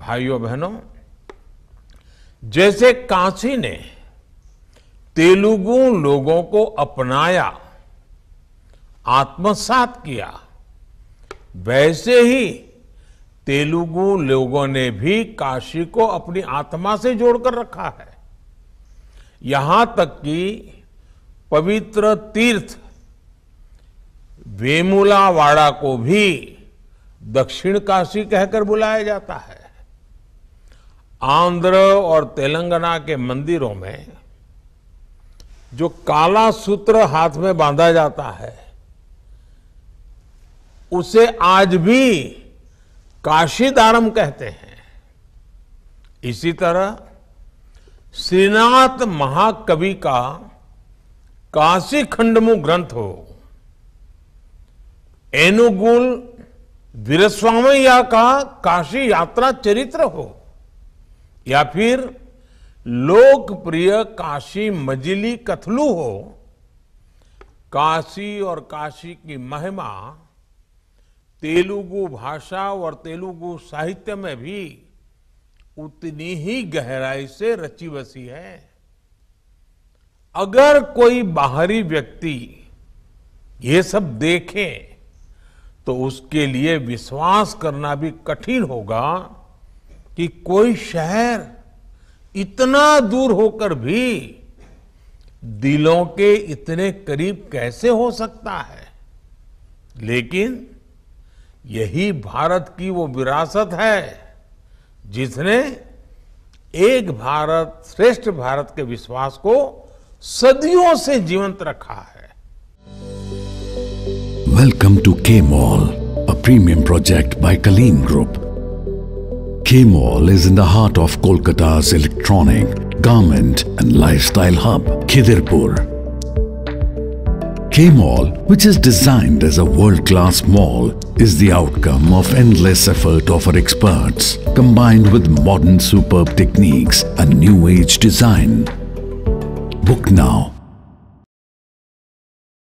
भाइयों बहनों जैसे काशी ने तेलुगु लोगों को अपनाया आत्मसात किया वैसे ही तेलुगु लोगों ने भी काशी को अपनी आत्मा से जोड़कर रखा है यहां तक कि पवित्र तीर्थ वेमुलावाड़ा को भी दक्षिण काशी कहकर बुलाया जाता है आंध्र और तेलंगाना के मंदिरों में जो काला सूत्र हाथ में बांधा जाता है उसे आज भी काशीदारम कहते हैं इसी तरह श्रीनाथ महाकवि का काशी खंडमु ग्रंथ हो एनुगुल वीरस्वामैया का काशी यात्रा चरित्र हो या फिर लोकप्रिय काशी मजिली कथलू हो काशी और काशी की महिमा तेलुगु भाषा और तेलुगु साहित्य में भी उतनी ही गहराई से रची बसी है अगर कोई बाहरी व्यक्ति ये सब देखे तो उसके लिए विश्वास करना भी कठिन होगा कि कोई शहर इतना दूर होकर भी दिलों के इतने करीब कैसे हो सकता है लेकिन यही भारत की वो विरासत है जिसने एक भारत श्रेष्ठ भारत के विश्वास को सदियों से जीवंत रखा है welcome to K Mall a premium project by Kaleen group K Mall is in the heart of Kolkata's electronic, garment and lifestyle hub, Khidirpur. K Mall, which is designed as a world-class mall, is the outcome of endless effort of our experts, combined with modern superb techniques and new-age design. Book now